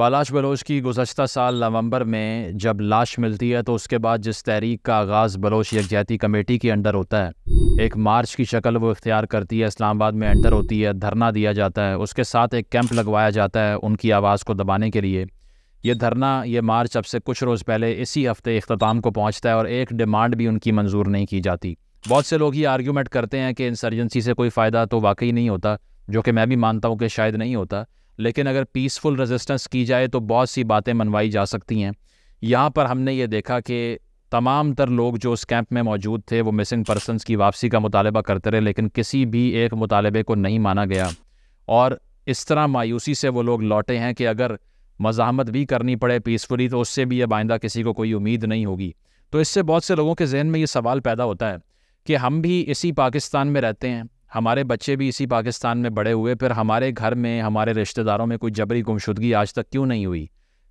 बालाश Bloch की गुजशत साल नवंबर में जब लाश मिलती है तो उसके बाद जिस तहरीक का आगाज़ बलोच यकजहती कमेटी के अंडर होता है एक मार्च की शक्ल वो इख्तियार करती है इस्लामाबाद में एंटर होती है धरना दिया जाता है उसके साथ एक कैंप लगवाया जाता है उनकी आवाज़ को दबाने के लिए ये धरना ये मार्च अब से कुछ रोज़ पहले इसी हफ़्ते अख्ताम को पहुँचता है और एक डिमांड भी उनकी मंजूर नहीं की जाती बहुत से लोग ये आर्ग्यूमेंट करते हैं कि इंसर्जेंसी से कोई फ़ायदा तो वाकई नहीं होता जो कि मैं भी मानता हूँ कि शायद नहीं होता लेकिन अगर पीसफुल रेजिस्टेंस की जाए तो बहुत सी बातें मनवाई जा सकती हैं यहाँ पर हमने ये देखा कि तमाम तर लोग जो उस कैंप में मौजूद थे वो मिसिंग पर्सनस की वापसी का मुतालबा करते रहे लेकिन किसी भी एक मुतालबे को नहीं माना गया और इस तरह मायूसी से वो लोग लौटे हैं कि अगर मज़ामत भी करनी पड़े पीसफुली तो उससे भी यह बाइंदा किसी को कोई उम्मीद नहीं होगी तो इससे बहुत से लोगों के जहन में ये सवाल पैदा होता है कि हम भी इसी पाकिस्तान में रहते हैं हमारे बच्चे भी इसी पाकिस्तान में बड़े हुए फिर हमारे घर में हमारे रिश्तेदारों में कोई जबरी गुमशुदगी आज तक क्यों नहीं हुई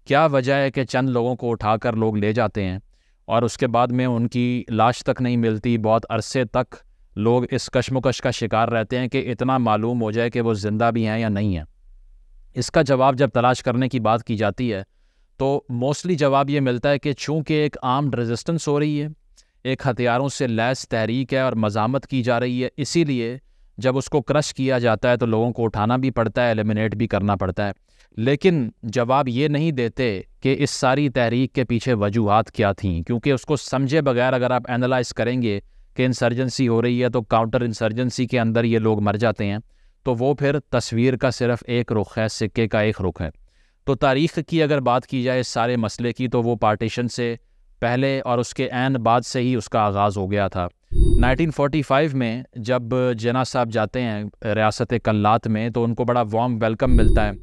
क्या वजह है कि चंद लोगों को उठाकर लोग ले जाते हैं और उसके बाद में उनकी लाश तक नहीं मिलती बहुत अरसे तक लोग इस कशमकश का शिकार रहते हैं कि इतना मालूम हो जाए कि वो ज़िंदा भी हैं या नहीं हैं इसका जवाब जब तलाश करने की बात की जाती है तो मोस्टली जवाब ये मिलता है कि चूँकि एक आम रेजिस्टेंस हो रही है एक हथियारों से लैस तहरीक है और मजामत की जा रही है इसीलिए जब उसको क्रश किया जाता है तो लोगों को उठाना भी पड़ता है एलिमिनेट भी करना पड़ता है लेकिन जवाब ये नहीं देते कि इस सारी तहरीक के पीछे वजूहत क्या थी क्योंकि उसको समझे बगैर अगर आप एनालाइज करेंगे कि इंसर्जेंसी हो रही है तो काउंटर इंसर्जेंसी के अंदर ये लोग मर जाते हैं तो वो फिर तस्वीर का सिर्फ एक रुख है सिक्के का एक रुख है तो तारीख की अगर बात की जाए इस सारे मसले की तो वो पार्टीशन से पहले और उसके एन बाद से ही उसका आगाज़ हो गया था 1945 में जब जना साहब जाते हैं रियासत कल्लात में तो उनको बड़ा वार्म वेलकम मिलता है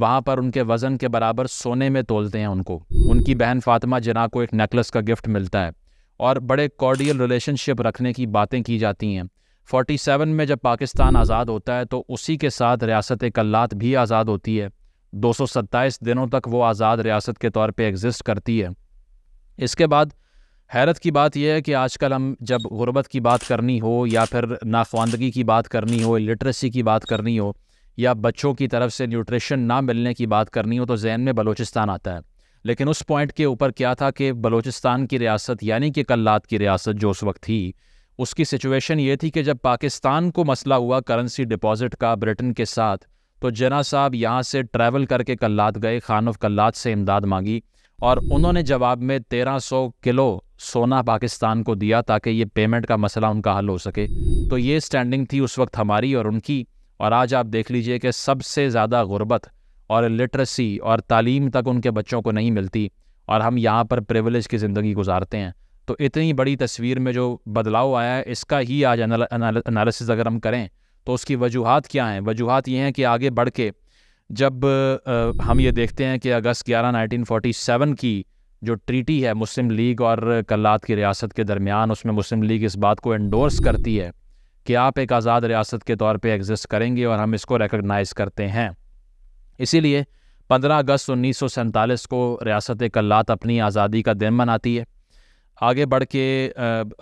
वहाँ पर उनके वज़न के बराबर सोने में तोलते हैं उनको उनकी बहन फातिमा जना को एक नेकलेस का गिफ्ट मिलता है और बड़े कॉर्डियल रिलेशनशिप रखने की बातें की जाती हैं 47 में जब पाकिस्तान आज़ाद होता है तो उसी के साथ रियासत कल्लात भी आज़ाद होती है दो दिनों तक वो आज़ाद रियासत के तौर पर एग्ज़िस्ट करती है इसके बाद हैरत की बात यह है कि आजकल हम जब ग़ुरबत की बात करनी हो या फिर नाख्वानदगी की बात करनी हो लिटरेसी की बात करनी हो या बच्चों की तरफ से न्यूट्रिशन ना मिलने की बात करनी हो तो जहन में बलोचिस्तान आता है लेकिन उस पॉइंट के ऊपर क्या था कि बलोचिस्तान की रियासत यानी कि कल्लात की रियासत जो उस वक्त थी उसकी सिचुएशन ये थी कि जब पाकिस्तान को मसला हुआ करेंसी डिपॉजिट का ब्रिटेन के साथ तो जना साहब यहाँ से ट्रैवल करके कल्लात गए खान ऑफ कल्लात से इमदाद मांगी और उन्होंने जवाब में 1300 किलो सोना पाकिस्तान को दिया ताकि ये पेमेंट का मसला उनका हल हो सके तो ये स्टैंडिंग थी उस वक्त हमारी और उनकी और आज आप देख लीजिए कि सबसे ज़्यादा गुर्बत और लिटरेसी और तालीम तक उनके बच्चों को नहीं मिलती और हम यहाँ पर प्रिवलेज की ज़िंदगी गुजारते हैं तो इतनी बड़ी तस्वीर में जो बदलाव आया है इसका ही आज एनालिसिस अगर हम करें तो उसकी वजूहत क्या हैं वजूहत ये हैं कि आगे बढ़ के जब आ, हम ये देखते हैं कि अगस्त 11 1947 की जो ट्रीटी है मुस्लिम लीग और कल्लात की रियासत के दरमियान उसमें मुस्लिम लीग इस बात को एंडोर्स करती है कि आप एक आज़ाद रियासत के तौर पे एग्जिस्ट करेंगे और हम इसको रिकगनाइज़ करते हैं इसीलिए 15 अगस्त उन्नीस को रियासत कल्लात अपनी आज़ादी का दिन मनाती है आगे बढ़ के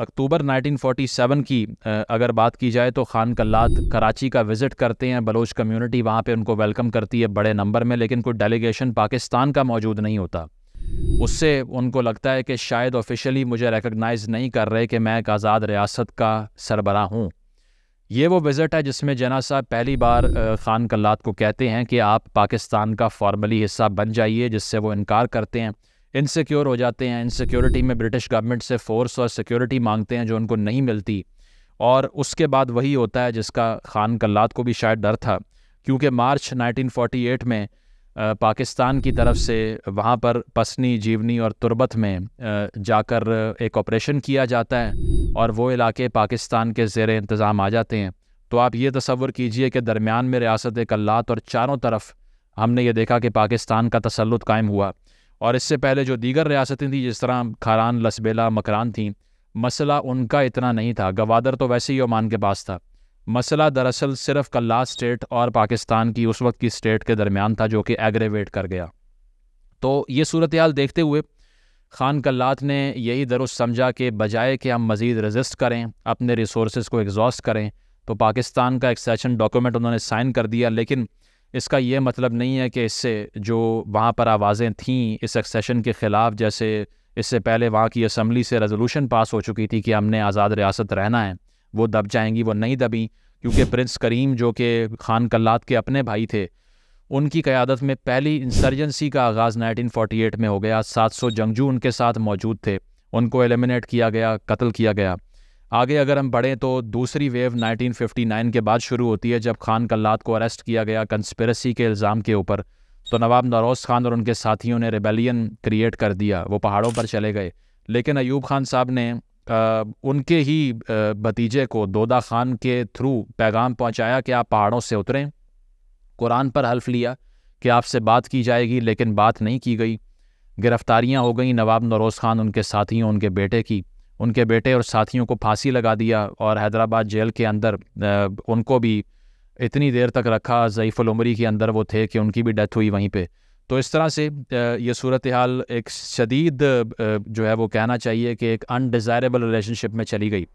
अक्टूबर 1947 की आ, अगर बात की जाए तो खान कल्लात कराची का विज़िट करते हैं बलोच कम्युनिटी वहाँ पे उनको वेलकम करती है बड़े नंबर में लेकिन कोई डेलीगेशन पाकिस्तान का मौजूद नहीं होता उससे उनको लगता है कि शायद ऑफिशियली मुझे रिकगनाइज़ नहीं कर रहे कि मैं एक आज़ाद रियासत का सरबरा हूँ ये वो विज़िट है जिसमें जना साहब पहली बार ख़ान कल्लात को कहते हैं कि आप पाकिस्तान का फॉर्मली हिस्सा बन जाइए जिससे वो इनकार करते हैं इनसिक्योर हो जाते हैं इनसिक्योरिटी में ब्रिटिश गवर्नमेंट से फोर्स और सिक्योरिटी मांगते हैं जो उनको नहीं मिलती और उसके बाद वही होता है जिसका खान कल्लाद को भी शायद डर था क्योंकि मार्च 1948 में पाकिस्तान की तरफ से वहाँ पर पसनी जीवनी और तुरबत में जाकर एक ऑपरेशन किया जाता है और वो इलाके पाकिस्तान के जेर इंतज़ाम आ जाते हैं तो आप ये तस्वर कीजिए कि दरमियान में रियासत कल्लात और चारों तरफ हमने ये देखा कि पाकिस्तान का तसलुत कायम हुआ और इससे पहले जो दीगर रियासतें थीं जिस तरह खारान लसबेला मकरान थीं मसला उनका इतना नहीं था गवादर तो वैसे ही ओमान के पास था मसला दरअसल सिर्फ कल्ला स्टेट और पाकिस्तान की उस वक्त की स्टेट के दरमियान था जो कि एग्रेवेट कर गया तो ये सूरत हाल देखते हुए खान कल्लात ने यही दरुस्त समझा कि बजाय कि हम मज़ीद रजिस्ट करें अपने रिसोर्स को एग्जॉस्ट करें तो पाकिस्तान का एक सेशन डॉक्यूमेंट उन्होंने साइन कर दिया लेकिन इसका ये मतलब नहीं है कि इससे जो वहाँ पर आवाज़ें थीं इस एक्सेशन के ख़िलाफ़ जैसे इससे पहले वहाँ की असम्बली से रेजोलूशन पास हो चुकी थी कि हमने आज़ाद रियासत रहना है वो दब जाएंगी वो नहीं दबी क्योंकि प्रिंस करीम जो कि खान कल्लात के अपने भाई थे उनकी क़्यादत में पहली इंसर्जेंसी का आगाज़ 1948 में हो गया 700 जंगजू उनके साथ मौजूद थे उनको एलिमिनेट किया गया कत्ल किया गया आगे अगर हम बढ़ें तो दूसरी वेव 1959 के बाद शुरू होती है जब खान कल्लाद को अरेस्ट किया गया कंस्परेसी के इल्ज़ाम के ऊपर तो नवाब नरोज़ खान और उनके साथियों ने रेबेलियन क्रिएट कर दिया वो पहाड़ों पर चले गए लेकिन अयूब खान साहब ने आ, उनके ही भतीजे को दोदा खान के थ्रू पैगाम पहुंचाया कि आप पहाड़ों से उतरें कुरान पर हल्फ लिया कि आपसे बात की जाएगी लेकिन बात नहीं की गई गिरफ्तारियां हो गई नवाब नरोज़ खान उनके साथियों उनके बेटे की उनके बेटे और साथियों को फांसी लगा दिया और हैदराबाद जेल के अंदर उनको भी इतनी देर तक रखा ज़ईफ़ुल उमरी के अंदर वो थे कि उनकी भी डेथ हुई वहीं पे तो इस तरह से ये सूरत हाल एक शदीद जो है वो कहना चाहिए कि एक अनडिज़ायरेबल रिलेशनशिप में चली गई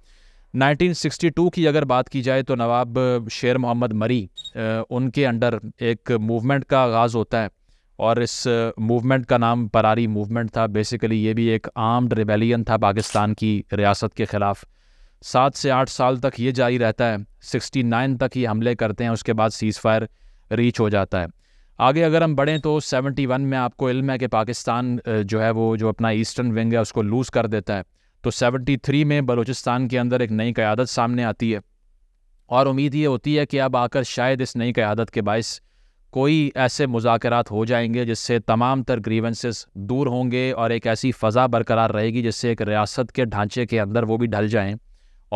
1962 की अगर बात की जाए तो नवाब शेर मोहम्मद मरी उनके अंडर एक मूवमेंट का आगाज़ होता है और इस मूवमेंट का नाम परारी मूवमेंट था बेसिकली ये भी एक आर्म्ड रिबेलियन था पाकिस्तान की रियासत के ख़िलाफ़ सात से आठ साल तक ये जारी रहता है सिक्सटी नाइन तक ये हमले करते हैं उसके बाद सीज़ फायर रीच हो जाता है आगे अगर हम बढ़ें तो सेवेंटी वन में आपको इल्म है कि पाकिस्तान जो है वो जो अपना ईस्टर्न विंग है उसको लूज़ कर देता है तो सेवेंटी थ्री में बलूचिस्तान के अंदर एक नई क़्यादत सामने आती है और उम्मीद ये होती है कि अब आकर शायद इस नई क़्यादत के बायस कोई ऐसे मुजाकर हो जाएंगे जिससे तमाम तर ग्रीवेंसेस दूर होंगे और एक ऐसी फ़ज़ा बरकरार रहेगी जिससे एक रियासत के ढांचे के अंदर वो भी ढल जाएँ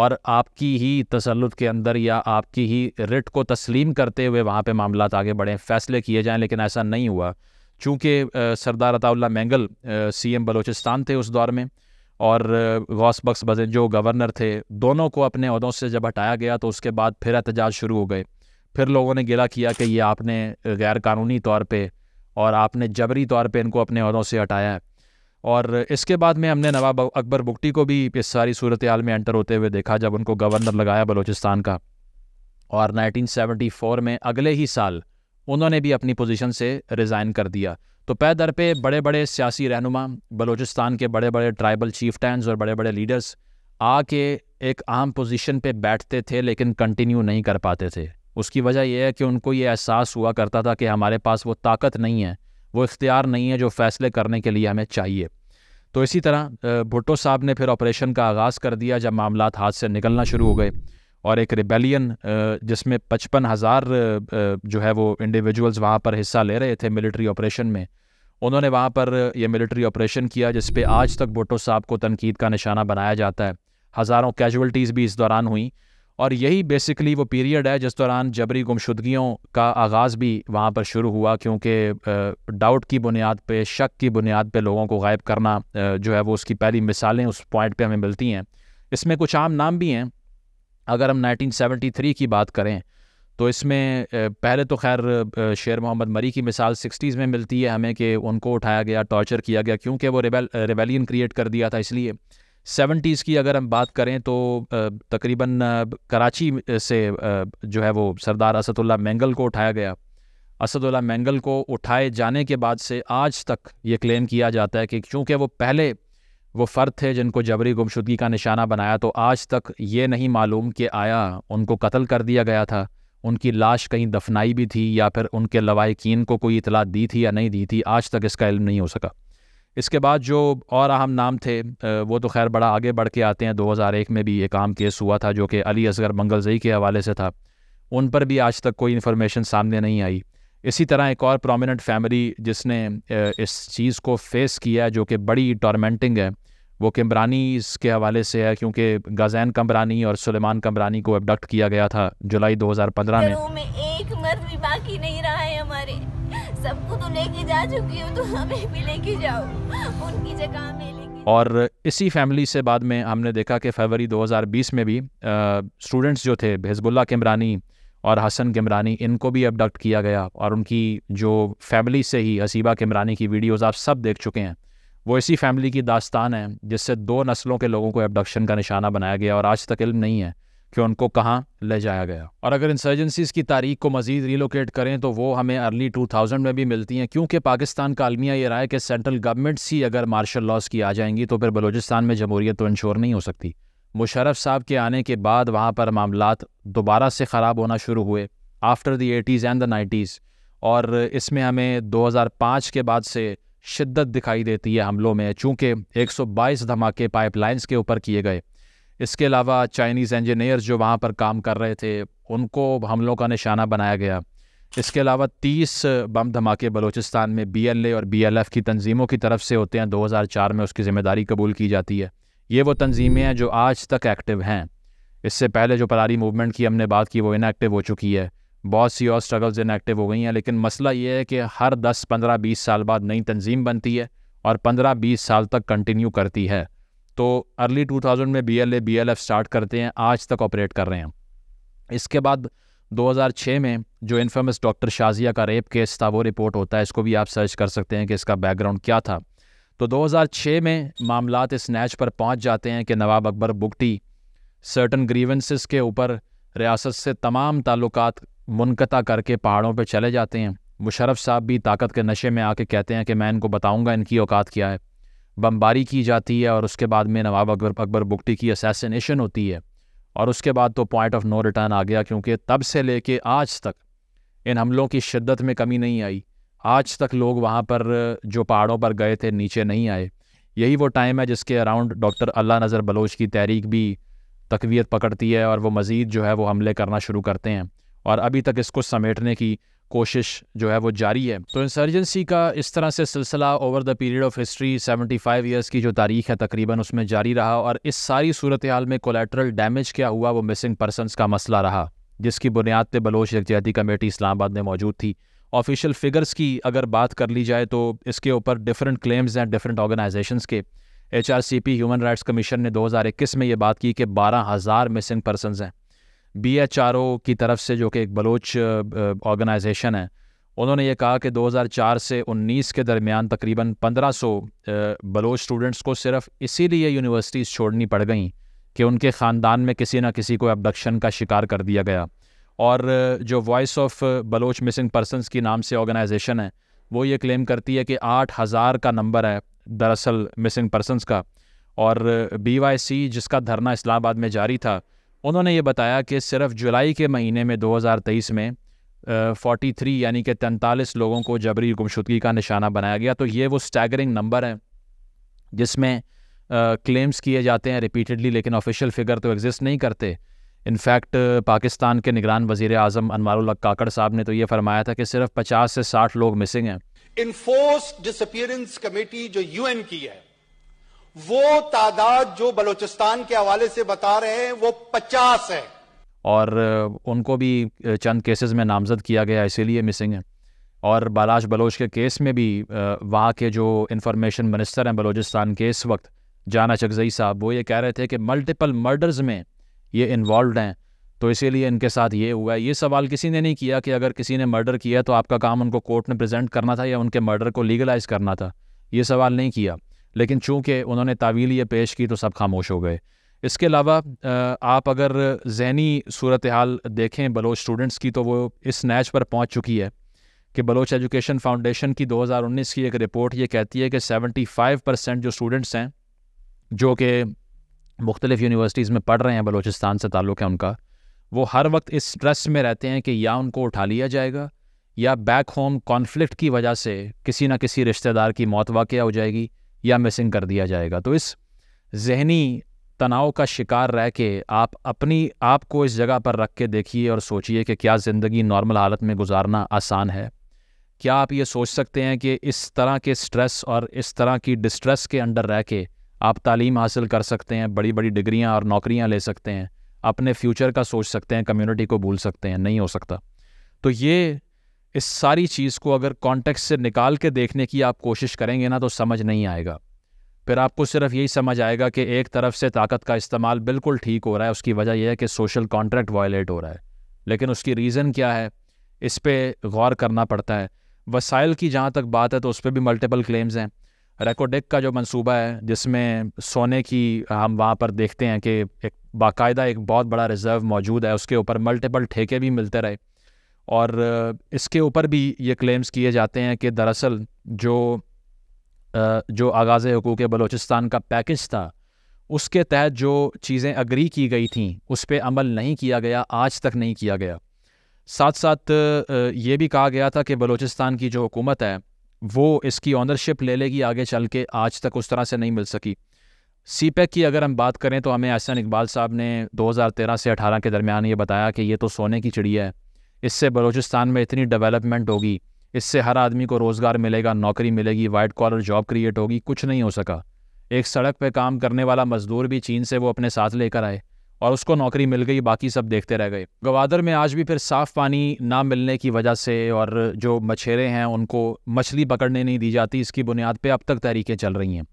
और आपकी ही तसलुत के अंदर या आपकी ही रिट को तस्लीम करते हुए वहाँ पर मामला आगे बढ़ें फ़ैसले किए जाएँ लेकिन ऐसा नहीं हुआ चूँकि सरदार अताउल्ला मैंगल सी एम बलोचिस्तान थे उस दौर में और गौस बख्स बजे जो गवर्नर थे दोनों को अपने अहदों से जब हटाया गया तो उसके बाद फिर एहतजाज शुरू हो गए फिर लोगों ने गिला किया कि ये आपने गैर कानूनी तौर पे और आपने जबरी तौर पे इनको अपने अहदों से हटाया है और इसके बाद में हमने नवाब अकबर बुगटी को भी इस सारी सूरत हाल में एंटर होते हुए देखा जब उनको गवर्नर लगाया बलूचिस्तान का और 1974 में अगले ही साल उन्होंने भी अपनी पोजीशन से रिज़ाइन कर दिया तो पै दर पे बड़े बड़े सियासी रहनुमा बलूचिस्तान के बड़े बड़े ट्राइबल चीफ टैंस और बड़े बड़े लीडर्स आके एक आम पोजीशन पे बैठते थे लेकिन कंटिन्यू नहीं कर पाते थे उसकी वजह यह है कि उनको ये एहसास हुआ करता था कि हमारे पास वो ताकत नहीं है वो इख्तियार नहीं है जो फ़ैसले करने के लिए हमें चाहिए तो इसी तरह भुट्टो साहब ने फिर ऑपरेशन का आगाज़ कर दिया जब मामला हाथ से निकलना शुरू हो गए और एक रिबेलियन जिसमें पचपन हज़ार जो है वो इंडिविजुअल्स वहाँ पर हिस्सा ले रहे थे मिलिट्री ऑपरेशन में उन्होंने वहाँ पर यह मिलिट्री ऑपरेशन किया जिस पर आज तक भुट्टो साहब को तनकीद का निशाना बनाया जाता है हज़ारों कैजुअल्टीज़ भी इस दौरान हुई और यही बेसिकली वो पीरियड है जिस दौरान जबरी गुमशुदगियों का आगाज़ भी वहाँ पर शुरू हुआ क्योंकि डाउट की बुनियाद पे शक की बुनियाद पे लोगों को गायब करना जो है वो उसकी पहली मिसालें उस पॉइंट पे हमें मिलती हैं इसमें कुछ आम नाम भी हैं अगर हम 1973 की बात करें तो इसमें पहले तो खैर शेर मोहम्मद मरी की मिसाल सिक्सटीज़ में मिलती है हमें कि उनको उठाया गया टॉर्चर किया गया क्योंकि वो रिबेल रिबेलियन क्रिएट कर दिया था इसलिए सेवेंटीज़ की अगर हम बात करें तो तकरीबन कराची से जो है वो सरदार असदुल्ला मैंगल को उठाया गया असदुल्ला मैंगल को उठाए जाने के बाद से आज तक ये क्लेम किया जाता है कि चूँकि वो पहले वो फ़र्द थे जिनको जबरी गुमशुदगी का निशाना बनाया तो आज तक ये नहीं मालूम कि आया उनको कत्ल कर दिया गया था उनकी लाश कहीं दफनाई भी थी या फिर उनके लवाकिन को कोई इतला दी थी या नहीं दी थी आज तक इसका इल्म नहीं हो सका इसके बाद जो और अहम नाम थे वो तो खैर बड़ा आगे बढ़ के आते हैं 2001 में भी एक आम केस हुआ था जो कि अली असगर मंगलजई के हवाले से था उन पर भी आज तक कोई इन्फॉर्मेशन सामने नहीं आई इसी तरह एक और प्रोमिनंट फैमिली जिसने इस चीज़ को फेस किया है जो कि बड़ी टॉर्मेंटिंग है वो किम्बरानी इसके हवाले से है क्योंकि गजैन कम्बरानी और सुलेमान कमरानी को एबडक्ट किया गया था जुलाई 2015 में, में एक मर्द भी बाकी नहीं रहा है हमारे सबको तो लेके जा चुकी हूँ तो हमें भी लेके जाओ उनकी जगह में और इसी फैमिली से बाद में हमने देखा कि फरवरी 2020 में भी स्टूडेंट्स जो थे हिजबुल्ला किमरानी और हसन किमरानी इनको भी अबडक्ट किया गया और उनकी जो फैमिली से ही हसीबा किमरानी की वीडियोस आप सब देख चुके हैं वो इसी फैमिली की दास्तान है जिससे दो नस्लों के लोगों को एबडक्शन का निशाना बनाया गया और आज तक इल्म नहीं है कि उनको कहाँ ले जाया गया और अगर इंसर्जेंसीज़ की तारीख को मजीद रिलोकेट करें तो वो हमें अर्ली 2000 में भी मिलती हैं क्योंकि पाकिस्तान का आलमिया ये रहा है कि सेंट्रल गवर्नमेंट सी अगर मार्शल लॉस की आ जाएंगी तो फिर बलोचिस्तान में जमहूरियत तो इंश्योर नहीं हो सकती मुशरफ साहब के आने के बाद वहाँ पर मामला दोबारा से ख़राब होना शुरू हुए after the eighties and the nineties और इसमें हमें दो के बाद से शिद्दत दिखाई देती है हमलों में चूँकि एक धमाके पाइपलाइंस के ऊपर किए गए इसके अलावा चाइनीज़ इंजीनियर्स जो वहाँ पर काम कर रहे थे उनको हमलों का निशाना बनाया गया इसके अलावा 30 बम धमाके बलूचिस्तान में बी और बी की तनजीमों की तरफ से होते हैं 2004 में उसकी ज़िम्मेदारी कबूल की जाती है ये वो तनजीमें हैं जो आज तक एक्टिव हैं इससे पहले जो परारी मूवमेंट की हमने बात की वो इनएक्टिव हो चुकी है बहुत सी और स्ट्रगल्स इनएक्टिव हो गई हैं लेकिन मसला ये है कि हर दस पंद्रह बीस साल बाद नई तनजीम बनती है और पंद्रह बीस साल तक कंटिन्यू करती है तो अर्ली 2000 में B L A B L F start करते हैं आज तक ऑपरेट कर रहे हैं इसके बाद 2006 में जो इन्फेमस डॉक्टर शाजिया का रेप केस था वो रिपोर्ट होता है इसको भी आप सर्च कर सकते हैं कि इसका बैकग्राउंड क्या था तो 2006 में मामला नैच पर पहुंच जाते हैं कि नवाब अकबर बुगटी सर्टन ग्रीवेंसेस के ऊपर रियासत से तमाम ताल्लुक मुनकता करके पहाड़ों पर चले जाते हैं मुशरफ साहब भी ताकत के नशे में आके कहते हैं कि मैं इनको बताऊँगा इनकी औकात क्या है बमबारी की जाती है और उसके बाद में नवाब अकबर अकबर बुगटी की असैसिनेशन होती है और उसके बाद तो पॉइंट ऑफ नो रिटर्न आ गया क्योंकि तब से लेके आज तक इन हमलों की शिद्दत में कमी नहीं आई आज तक लोग वहाँ पर जो पहाड़ों पर गए थे नीचे नहीं आए यही वो टाइम है जिसके अराउंड डॉक्टर अल्लाह नज़र बलोच की तहरीक भी तकवीत पकड़ती है और वो मज़ीद जो है वो हमले करना शुरू करते हैं और अभी तक इसको समेटने की कोशिश जो है वो जारी है तो इंसर्जेंसी का इस तरह से सिलसिला over the period of history 75 years की जो तारीख है तकरीबन उसमें जारी रहा और इस सारी सूरत हाल में कोलेट्रल डैमेज क्या हुआ वो मिसिंग पर्सनस का मसला रहा जिसकी बुनियाद पर बलोच यकजहती कमेटी इस्लामाबाद में मौजूद थी ऑफिशियल फिगर्स की अगर बात कर ली जाए तो इसके ऊपर डिफरेंट क्लेम्स हैं डिफरेंट ऑर्गेनाइजेशंस के एच ह्यूमन राइट्स कमीशन ने 2021 में ये बात की कि 12,000 मिसिंग पर्सनस हैं बी एच आर ओ की तरफ से जो कि एक बलोच ऑर्गेनाइजेशन है उन्होंने ये कहा कि 2004 से 19 के दरमियान तकरीबन 1500 बलोच स्टूडेंट्स को सिर्फ इसीलिए यूनिवर्सिटीज़ छोड़नी पड़ गईं कि उनके ख़ानदान में किसी ना किसी को अबडक्शन का शिकार कर दिया गया और जो voice of Baloch missing persons की नाम से ऑर्गेनाइजेशन है वो ये क्लेम करती है कि आठ हज़ार का नंबर है दरअसल मिसिंग पर्सनस का और बी वाई सी जिसका धरना इस्लामाबाद में जारी था उन्होंने ये बताया कि सिर्फ जुलाई के महीने में 2023 में फोर्टी थ्री यानी कि तैंतालीस लोगों को जबरी गुमशुदगी का निशाना बनाया गया तो ये वो स्टैगरिंग नंबर है जिसमें क्लेम्स किए जाते हैं रिपीटेडली लेकिन ऑफिशियल फिगर तो एग्जिस्ट नहीं करते इनफैक्ट पाकिस्तान के निगरान वजीर आजम अनवर काकड़ साहब ने तो ये फरमाया था कि सिर्फ पचास से साठ लोग मिसिंग हैं इन्फोर्स डिसअपियरेंस कमेटी जो यूएन की है वो तादाद जो बलोचिस्तान के हवाले से बता रहे हैं वो पचास है और उनको भी चंद केसेस में नामजद किया गया इसीलिए मिसिंग है और बालाश बलोच के केस में भी वहाँ के जो इंफॉर्मेशन मिनिस्टर हैं बलोचिस्तान के इस वक्त जाना चकजई साहब वो ये कह रहे थे कि मल्टीपल मर्डर्स में ये इन्वॉल्व हैं तो इसीलिए इनके साथ ये हुआ है ये सवाल किसी ने नहीं किया कि अगर किसी ने मर्डर किया तो आपका काम उनको कोर्ट में प्रेजेंट करना था या उनके मर्डर को लीगलाइज करना था ये सवाल नहीं किया लेकिन चूँकि उन्होंने तावील ये पेश की तो सब खामोश हो गए इसके अलावा आप अगर जहनी सूरत हाल देखें बलोच स्टूडेंट्स की तो वो इस नैच पर पहुँच चुकी है कि बलोच एजुकेशन फाउंडेशन की 2019 की एक रिपोर्ट ये कहती है कि 75 परसेंट जो स्टूडेंट्स हैं जो कि मुख्तलिफ़ यूनिवर्सिटीज़ में पढ़ रहे हैं बलोचिस्तान से ताल्लुक़ है उनका वो हर वक्त इस स्ट्रेस में रहते हैं कि या उनको उठा लिया जाएगा या बैक होम कॉन्फ्लिक्ट की वजह से किसी न किसी रिश्तेदार की मौत वाक़ हो जाएगी या मिसिंग कर दिया जाएगा तो इस जहनी तनाव का शिकार रह के आप अपनी आप को इस जगह पर रख के देखिए और सोचिए कि क्या ज़िंदगी नॉर्मल हालत में गुजारना आसान है क्या आप ये सोच सकते हैं कि इस तरह के स्ट्रेस और इस तरह की डिस्ट्रेस के अंडर रह के आप तालीम हासिल कर सकते हैं बड़ी बड़ी डिग्रियाँ और नौकरियाँ ले सकते हैं अपने फ्यूचर का सोच सकते हैं कम्युनिटी को भूल सकते हैं नहीं हो सकता तो ये इस सारी चीज़ को अगर कॉन्टेक्स्ट से निकाल के देखने की आप कोशिश करेंगे ना तो समझ नहीं आएगा फिर आपको सिर्फ यही समझ आएगा कि एक तरफ से ताकत का इस्तेमाल बिल्कुल ठीक हो रहा है उसकी वजह यह है कि सोशल कॉन्ट्रैक्ट वायलेट हो रहा है लेकिन उसकी रीज़न क्या है इस पर गौर करना पड़ता है वसाइल की जहाँ तक बात है तो उस पर भी मल्टीपल क्लेम्स हैं रेकोडिक का जो मंसूबा है जिसमें सोने की हम वहाँ पर देखते हैं कि एक बाकायदा एक बहुत बड़ा रिज़र्व मौजूद है उसके ऊपर मल्टीपल ठेके भी मिलते रहे और इसके ऊपर भी ये क्लेम्स किए जाते हैं कि दरअसल जो जो आगाज़ हकूक़ बलोचिस्तान का पैकेज था उसके तहत जो चीज़ें अग्री की गई थी उस पर अमल नहीं किया गया आज तक नहीं किया गया साथ साथ ये भी कहा गया था कि बलोचिस्तान की जो हुकूमत है वो इसकी ऑनरशिप ले लेगी आगे चल के आज तक उस तरह से नहीं मिल सकी सी पैक e की अगर हम बात करें तो हमें एहसन इकबाल साहब ने 2013 से 18 के दरमियान ये बताया कि ये तो सोने की चिड़िया है इससे बलूचिस्तान में इतनी डेवलपमेंट होगी इससे हर आदमी को रोज़गार मिलेगा नौकरी मिलेगी वाइट कॉलर जॉब क्रिएट होगी कुछ नहीं हो सका एक सड़क पर काम करने वाला मज़दूर भी चीन से वो अपने साथ लेकर आए और उसको नौकरी मिल गई बाकी सब देखते रह गए गवादर में आज भी फिर साफ़ पानी ना मिलने की वजह से और जो मछेरे हैं उनको मछली पकड़ने नहीं दी जाती इसकी बुनियाद पर अब तक तहरीकें चल रही हैं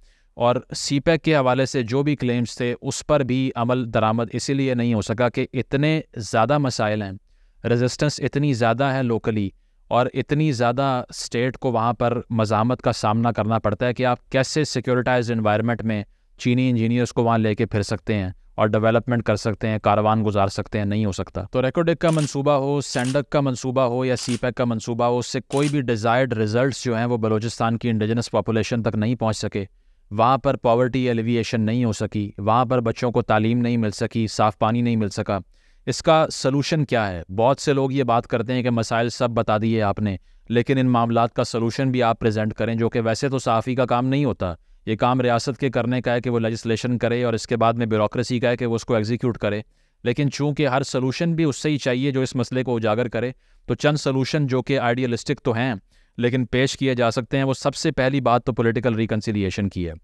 और सी पैक e के हवाले से जो भी क्लेम्स थे उस पर भी अमल दरामद इसीलिए नहीं हो सका कि इतने ज़्यादा मसाइल हैं रेजिस्टेंस इतनी ज़्यादा है लोकली और इतनी ज़्यादा स्टेट को वहाँ पर मजामत का सामना करना पड़ता है कि आप कैसे सिक्योरिटाइज इन्वायरमेंट में चीनी इंजीनियर्स को वहाँ लेके फिर सकते हैं और डेवलपमेंट कर सकते हैं कारवान गुजार सकते हैं नहीं हो सकता तो रेकोडिक का मंसूबा हो सेंडक का मंसूबा हो या सी पैक का मंसूबा हो उससे कोई भी डिज़ायर्ड रिजल्ट जो हैं वो बलोचिस्तान की इंडिजनस पॉपुलेशन तक नहीं पहुँच सके वहाँ पर पॉवर्टी एलिविएशन नहीं हो सकी वहाँ पर बच्चों को तालीम नहीं मिल सकी साफ़ पानी नहीं मिल सका इसका सलूशन क्या है बहुत से लोग ये बात करते हैं कि मसाइल सब बता दिए आपने लेकिन इन मामला का सलूशन भी आप प्रेजेंट करें जो कि वैसे तो सहाफ़ी का काम नहीं होता ये काम रियासत के करने का है कि वो लेजिस्लेशन करे और इसके बाद में ब्यूरोसी का है कि वो उसको एग्जीक्यूट करे लेकिन चूंकि हर सोलूशन भी उससे ही चाहिए जो इस मसले को उजागर करे तो चंद सोलूशन जो कि आइडियलिस्टिक तो हैं लेकिन पेश किए जा सकते हैं वो सबसे पहली बात तो पोलिटिकल रिकनसिलियेशन की है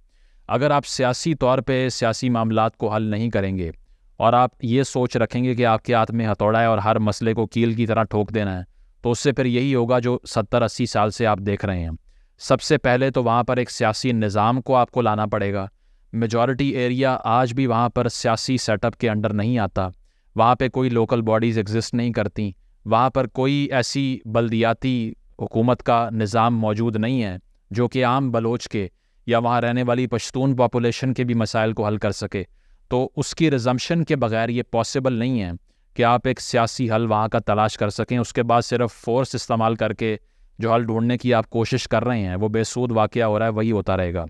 अगर आप सियासी तौर पर सियासी मामला को हल नहीं करेंगे और आप ये सोच रखेंगे कि आपके हाथ में हथौड़ा है और हर मसले को कील की तरह ठोक देना है तो उससे फिर यही होगा जो सत्तर अस्सी साल से आप देख रहे हैं सबसे पहले तो वहाँ पर एक सियासी निज़ाम को आपको लाना पड़ेगा मेजॉरिटी एरिया आज भी वहाँ पर सियासी सेटअप के अंडर नहीं आता वहाँ पे कोई लोकल बॉडीज़ एग्जिस्ट नहीं करती वहाँ पर कोई ऐसी बल्दियाती हुकूमत का निज़ाम मौजूद नहीं है जो कि आम बलोच के या वहाँ रहने वाली पश्तून पॉपुलेशन के भी मसाइल को हल कर सके तो उसकी रिजम्पन के बगैर ये पॉसिबल नहीं है कि आप एक सियासी हल वहाँ का तलाश कर सकें उसके बाद सिर्फ फोर्स इस्तेमाल करके जो हल ढूंढने की आप कोशिश कर रहे हैं वो बेसूद वाक़ हो रहा है वही होता रहेगा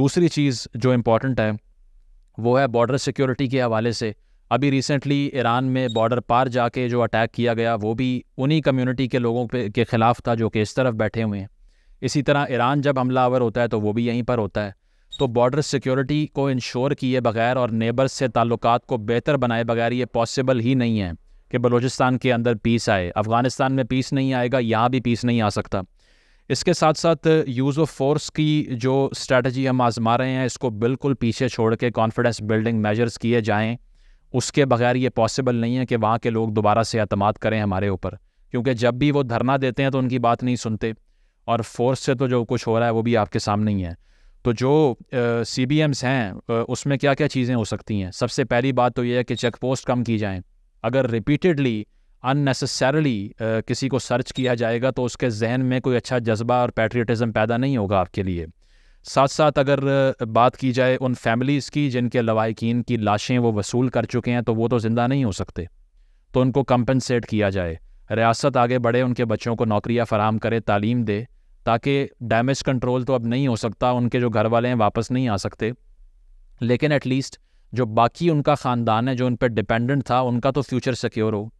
दूसरी चीज़ जो इम्पोर्टेंट है वो है बॉर्डर सिक्योरिटी के हवाले से अभी रिसेंटली ईरान में बॉर्डर पार जाके जो अटैक किया गया वो भी उन्हीं कम्युनिटी के लोगों पे के ख़िलाफ़ था जो कि इस तरफ बैठे हुए हैं इसी तरह ईरान जब हमलावर होता है तो वो भी यहीं पर होता है तो बॉर्डर सिक्योरिटी को इंश्योर किए बगैर और नेबर्स से ताल्लुक को बेहतर बनाए बगैर ये पॉसिबल ही नहीं है कि बलूचिस्तान के अंदर पीस आए अफ़गानिस्तान में पीस नहीं आएगा यहाँ भी पीस नहीं आ सकता इसके साथ साथ यूज़ ऑफ फोर्स की जो स्ट्रेटजी हम आजमा रहे हैं इसको बिल्कुल पीछे छोड़ के कॉन्फिडेंस बिल्डिंग मेजर्स किए जाएँ उसके बगैर ये पॉसिबल नहीं है कि वहाँ के लोग दोबारा से अतमाद करें हमारे ऊपर क्योंकि जब भी वो धरना देते हैं तो उनकी बात नहीं सुनते और फोर्स से तो जो कुछ हो रहा है वो भी आपके सामने ही है तो जो सी बी एम्स हैं उसमें क्या क्या चीज़ें हो सकती हैं सबसे पहली बात तो ये है कि चेक पोस्ट कम की जाएँ अगर रिपीटेडली अननेसेसरली किसी को सर्च किया जाएगा तो उसके जहन में कोई अच्छा जज्बा और पैट्रियटिज़म पैदा नहीं होगा आपके लिए साथ साथ अगर बात की जाए उन फैमिलीज़ की जिनके लवाकिन की लाशें वो वसूल कर चुके हैं तो वो तो ज़िंदा नहीं हो सकते तो उनको कंपनसेट किया जाए रियासत आगे बढ़े उनके बच्चों को नौकरियाँ फ़राम करे तालीम दे ताकि डैमेज कंट्रोल तो अब नहीं हो सकता उनके जो घर वाले हैं वापस नहीं आ सकते लेकिन एटलीस्ट जो बाकी उनका ख़ानदान है जो उन पर डिपेंडेंट था उनका तो फ्यूचर सिक्योर हो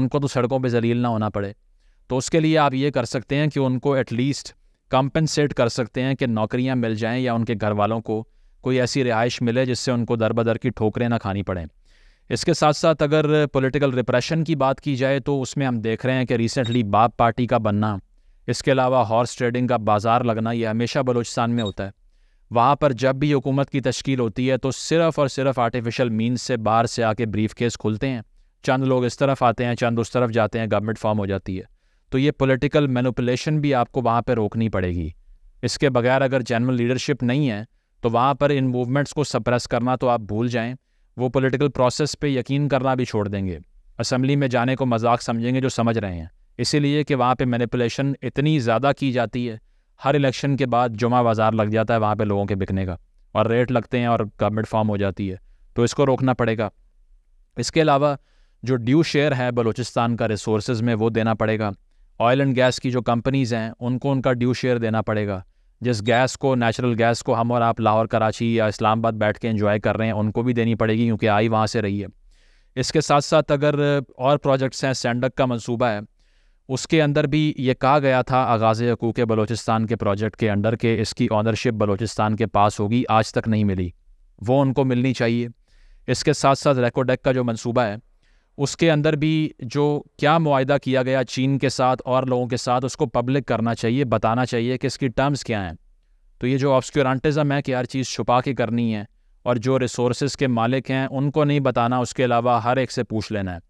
उनको तो सड़कों पर जलील ना होना पड़े तो उसके लिए आप ये कर सकते हैं कि उनको एटलीस्ट कंपनसेट कर सकते हैं कि नौकरियां मिल जाएं या उनके घर वालों को कोई ऐसी रिहाइश मिले जिससे उनको दर बदर की ठोकरें ना खानी पड़ें इसके साथ साथ अगर पॉलिटिकल रिप्रेशन की बात की जाए तो उसमें हम देख रहे हैं कि रिसेंटली बाप पार्टी का बनना इसके अलावा हॉर्स ट्रेडिंग का बाज़ार लगना यह हमेशा बलूचिस्तान में होता है वहाँ पर जब भी हुकूमत की तश्कील होती है तो सिर्फ़ और सिर्फ आर्टिफिशियल मीन से बाहर से आके ब्रीफ केस खुलते हैं चंद लोग इस तरफ आते हैं चंद उस तरफ जाते हैं गवर्नमेंट फॉर्म हो जाती है तो ये पोलिटिकल मैनुपलेशन भी आपको वहाँ पर रोकनी पड़ेगी इसके बगैर अगर जनरल लीडरशिप नहीं है तो वहाँ पर इन मूवमेंट्स को सप्रेस करना तो आप भूल जाएँ वो पॉलिटिकल प्रोसेस पे यकीन करना भी छोड़ देंगे असम्बली में जाने को मजाक समझेंगे जो समझ रहे हैं इसीलिए कि वहाँ पे मैनिपुलेशन इतनी ज़्यादा की जाती है हर इलेक्शन के बाद जुमा बाज़ार लग जाता है वहाँ पे लोगों के बिकने का और रेट लगते हैं और गवर्नमेंट फॉर्म हो जाती है तो इसको रोकना पड़ेगा इसके अलावा जो ड्यू शेयर है बलूचिस्तान का रिसोर्स में वो देना पड़ेगा ऑयल एंड गैस की जो कंपनीज़ हैं उनको उनका ड्यू शेयर देना पड़ेगा जिस गैस को नेचुरल गैस को हम और आप लाहौर कराची या इस्लामाबाद बैठ के इन्जॉय कर रहे हैं उनको भी देनी पड़ेगी क्योंकि आई वहाँ से रही है इसके साथ साथ अगर और प्रोजेक्ट्स हैं सेंडक का मंसूबा है उसके अंदर भी ये कहा गया था आगाज़ हकूक़ बलोचिस्तान के प्रोजेक्ट के अंडर के इसकी ऑनरशिप बलोचिस्तान के पास होगी आज तक नहीं मिली वो उनको मिलनी चाहिए इसके साथ साथ रेकोडेक का जो मनसूबा है उसके अंदर भी जो क्या मुआदा किया गया चीन के साथ और लोगों के साथ उसको पब्लिक करना चाहिए बताना चाहिए कि इसकी टर्म्स क्या हैं तो ये जो ऑब्सक्योरानटिज़म है कि हर चीज़ छुपा के करनी है और जो रिसोर्स के मालिक हैं उनको नहीं बताना उसके अलावा हर एक से पूछ लेना है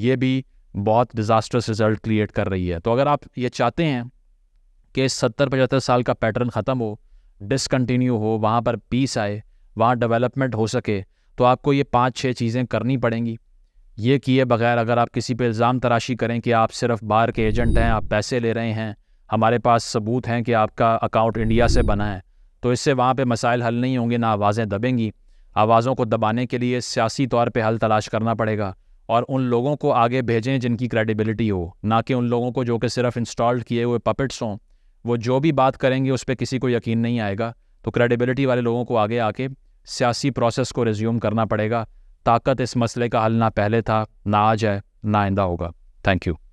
ये भी बहुत डिज़ास्टर्स रिजल्ट क्रिएट कर रही है तो अगर आप ये चाहते हैं कि सत्तर पचहत्तर साल का पैटर्न ख़त्म हो डिसकंटिन्यू हो वहाँ पर पीस आए वहाँ डेवलपमेंट हो सके तो आपको ये पाँच छः चीज़ें करनी पड़ेंगी ये किए बगैर अगर आप किसी पे इल्ज़ाम तराशी करें कि आप सिर्फ बाहर के एजेंट हैं आप पैसे ले रहे हैं हमारे पास सबूत हैं कि आपका अकाउंट इंडिया से बना है तो इससे वहाँ पे मसाइल हल नहीं होंगे ना आवाज़ें दबेंगी आवाज़ों को दबाने के लिए सियासी तौर पे हल तलाश करना पड़ेगा और उन लोगों को आगे भेजें जिनकी क्रेडिबिलिटी हो ना कि उन लोगों को जो कि सिर्फ इंस्टॉल्ड किए हुए पपेट्स हों वो जो भी बात करेंगे उस पर किसी को यकीन नहीं आएगा तो क्रेडिबिलिटी वाले लोगों को आगे आके सियासी प्रोसेस को रिज्यूम करना पड़ेगा ताकत इस मसले का हल ना पहले था ना आज है ना आइंदा होगा थैंक यू